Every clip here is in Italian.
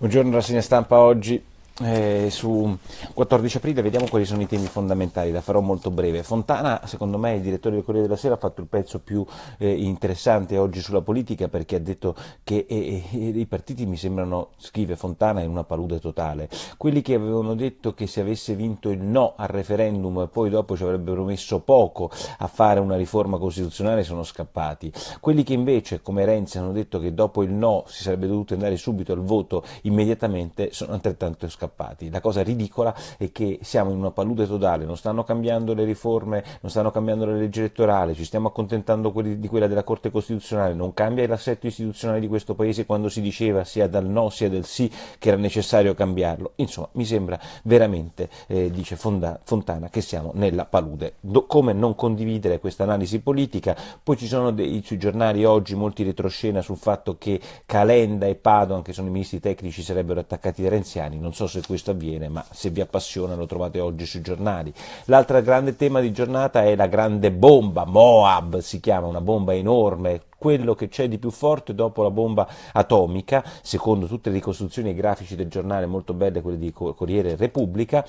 Buongiorno rassegna stampa oggi eh, su 14 aprile vediamo quali sono i temi fondamentali, la farò molto breve. Fontana, secondo me, il direttore del Corriere della Sera, ha fatto il pezzo più eh, interessante oggi sulla politica perché ha detto che eh, eh, i partiti mi sembrano, scrive Fontana, in una palude totale. Quelli che avevano detto che se avesse vinto il no al referendum e poi dopo ci avrebbero messo poco a fare una riforma costituzionale sono scappati. Quelli che invece, come Renzi, hanno detto che dopo il no si sarebbe dovuto andare subito al voto immediatamente sono altrettanto scappati scappati. La cosa ridicola è che siamo in una palude totale, non stanno cambiando le riforme, non stanno cambiando la legge elettorale, ci stiamo accontentando di quella della Corte Costituzionale, non cambia l'assetto istituzionale di questo Paese quando si diceva sia dal no sia del sì che era necessario cambiarlo. Insomma, mi sembra veramente, eh, dice Fontana, che siamo nella palude. Do, come non condividere questa analisi politica? Poi ci sono dei, sui giornali oggi molti retroscena sul fatto che Calenda e Padoan, che sono i ministri tecnici, sarebbero attaccati dai renziani. Non so se se questo avviene, ma se vi appassiona lo trovate oggi sui giornali. L'altro grande tema di giornata è la grande bomba, Moab si chiama, una bomba enorme, quello che c'è di più forte dopo la bomba atomica, secondo tutte le ricostruzioni e grafici del giornale molto belle, quelle di Corriere Repubblica,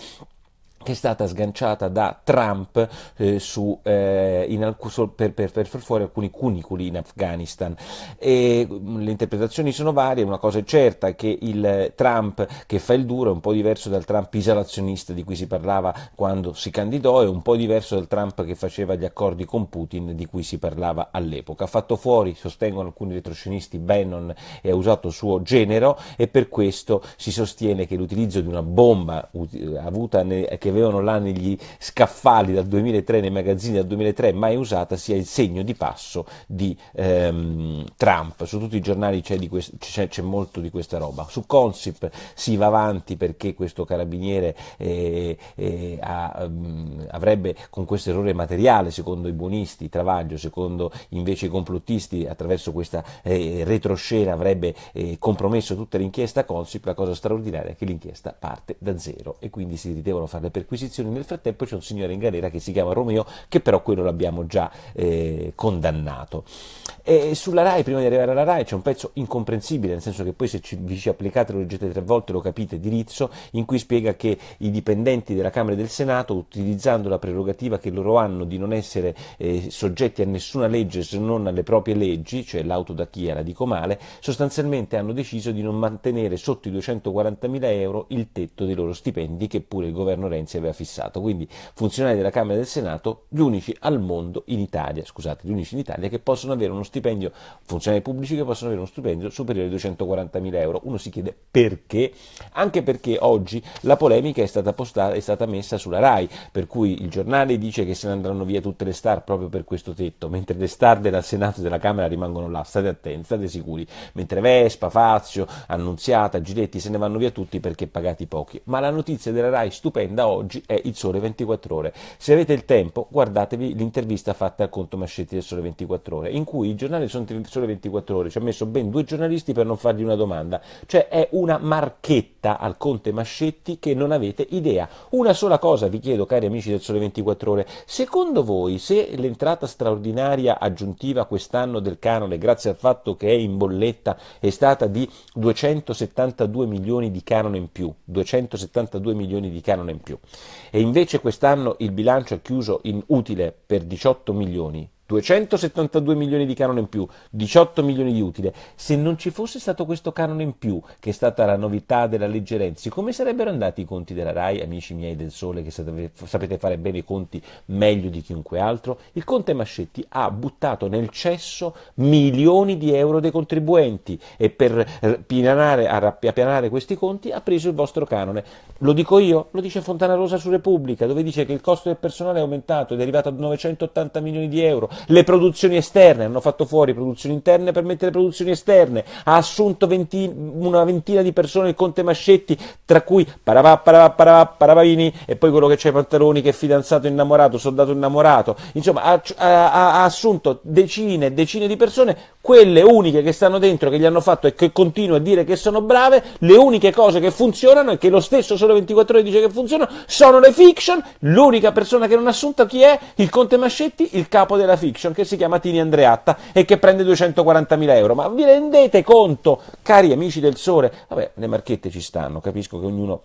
che è stata sganciata da Trump eh, su, eh, alc- per, per, per, far fuori alcuni cunicoli in Afghanistan. E, mm, le interpretazioni sono varie, una cosa è certa che il Trump che fa il duro è un po' diverso dal Trump isolazionista di cui si parlava quando si candidò e un po' diverso dal Trump che faceva gli accordi con Putin di cui si parlava all'epoca. Ha fatto fuori, sostengono alcuni retroscenisti, Bannon e ha usato il suo genero e per questo si sostiene che l'utilizzo di una bomba ut- eh, avuta ne- che che avevano là negli scaffali dal 2003, nei magazzini dal 2003, mai usata, sia il segno di passo di ehm, Trump. Su tutti i giornali c'è, quest- c'è, c'è, molto di questa roba. Su Consip si va avanti perché questo carabiniere eh, eh, ha, mh, ehm, avrebbe con questo errore materiale, secondo i buonisti, Travaglio, secondo invece i complottisti, attraverso questa eh, retroscena avrebbe eh, compromesso tutta l'inchiesta Consip. La cosa straordinaria è che l'inchiesta parte da zero e quindi si ridevano fare le persone perquisizioni, nel frattempo c'è un signore in galera che si chiama Romeo, che però quello l'abbiamo già eh, condannato. E sulla RAI, prima di arrivare alla RAI, c'è un pezzo incomprensibile, nel senso che poi se ci, vi ci applicate lo leggete tre volte lo capite, di Rizzo, in cui spiega che i dipendenti della Camera e del Senato, utilizzando la prerogativa che loro hanno di non essere eh, soggetti a nessuna legge se non alle proprie leggi, cioè l'autodachia, la dico male, sostanzialmente hanno deciso di non mantenere sotto i 240.000 euro il tetto dei loro stipendi che pure il governo Renzi Renzi aveva fissato. Quindi funzionari della Camera e del Senato, gli unici al mondo in Italia, scusate, gli unici in Italia che possono avere uno stipendio, funzionari pubblici che possono avere uno stipendio superiore ai 240.000 euro. Uno si chiede perché, anche perché oggi la polemica è stata, postata, è stata messa sulla RAI, per cui il giornale dice che se ne andranno via tutte le star proprio per questo tetto, mentre le star del Senato e della Camera rimangono là, state attenti, state sicuri, mentre Vespa, Fazio, Annunziata, Giletti se ne vanno via tutti perché pagati pochi. Ma la notizia della RAI stupenda oggi oggi è Il Sole 24 Ore. Se avete il tempo, guardatevi l'intervista fatta al Conto Mascetti del Sole 24 Ore, in cui il giornale Il Sole 24 Ore ci ha messo ben due giornalisti per non fargli una domanda. Cioè è una marchetta al Conte Mascetti che non avete idea. Una sola cosa vi chiedo, cari amici del Sole 24 Ore, secondo voi se l'entrata straordinaria aggiuntiva quest'anno del canone, grazie al fatto che è in bolletta, è stata di 272 milioni di canone in più, 272 milioni di canone in più e invece quest'anno il bilancio è chiuso in utile per 18 milioni, 272 milioni di canone in più, 18 milioni di utile. Se non ci fosse stato questo canone in più, che è stata la novità della legge Renzi, come sarebbero andati i conti della RAI, amici miei del Sole, che sapete fare bene i conti meglio di chiunque altro? Il Conte Mascetti ha buttato nel cesso milioni di euro dei contribuenti e per eh, pianare, appianare questi conti ha preso il vostro canone. Lo dico io, lo dice Fontana Rosa su Repubblica, dove dice che il costo del personale è aumentato ed è arrivato a 980 milioni di euro le produzioni esterne, hanno fatto fuori produzioni interne per mettere produzioni esterne, ha assunto venti, una ventina di persone il Conte Mascetti, tra cui Paravà, Paravà, Paravà, Paravini e poi quello che c'è Pantaloni che è fidanzato innamorato, soldato innamorato, insomma ha, ha, ha assunto decine e decine di persone, quelle uniche che stanno dentro, che gli hanno fatto e che continuano a dire che sono brave, le uniche cose che funzionano e che lo stesso solo 24 Ore dice che funzionano sono le fiction, l'unica persona che non ha assunto chi è? Il Conte Mascetti, il capo della fiction fiction che si chiama Tini Andreatta e che prende 240.000 euro. Ma vi rendete conto, cari amici del sole? Vabbè, le marchette ci stanno, capisco che ognuno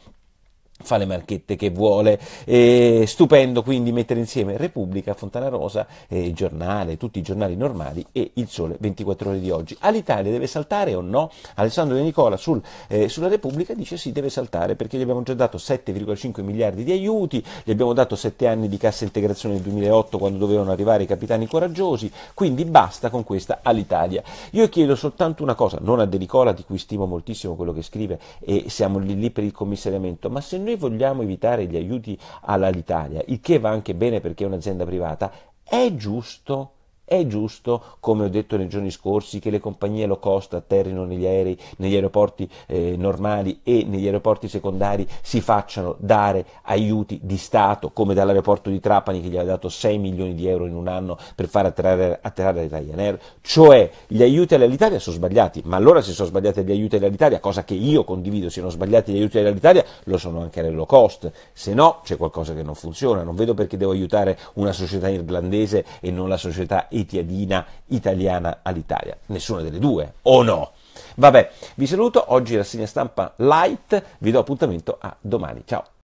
fa le marchette che vuole, e stupendo quindi mettere insieme Repubblica, Fontana Rosa, eh, Giornale, tutti i giornali normali e il Sole 24 ore di oggi. All'Italia deve saltare o no? Alessandro De Nicola sul, eh, sulla Repubblica dice sì, deve saltare perché gli abbiamo già dato 7,5 miliardi di aiuti, gli abbiamo dato 7 anni di cassa integrazione nel 2008 quando dovevano arrivare i capitani coraggiosi, quindi basta con questa all'Italia. Io chiedo soltanto una cosa, non a De Nicola di cui stimo moltissimo quello che scrive e siamo lì, lì per il commissariamento, ma se noi vogliamo evitare gli aiuti all'Italia, il che va anche bene perché è un'azienda privata, è giusto è giusto, come ho detto nei giorni scorsi, che le compagnie low cost atterrino negli aerei, negli aeroporti eh, normali e negli aeroporti secondari si facciano dare aiuti di Stato, come dall'aeroporto di Trapani che gli aveva dato 6 milioni di euro in un anno per far atterrare, atterrare Ryanair. Cioè, gli aiuti all'Italia sono sbagliati, ma allora se sono sbagliati gli aiuti all'Italia, cosa che io condivido, siano sbagliati gli aiuti all'Italia, lo sono anche alle low cost. Se no, c'è qualcosa che non funziona. Non vedo perché devo aiutare una società irlandese e non la società etiadina italiana all'Italia. Nessuna delle due, o no? Vabbè, vi saluto, oggi rassegna stampa light, vi do appuntamento a domani. Ciao!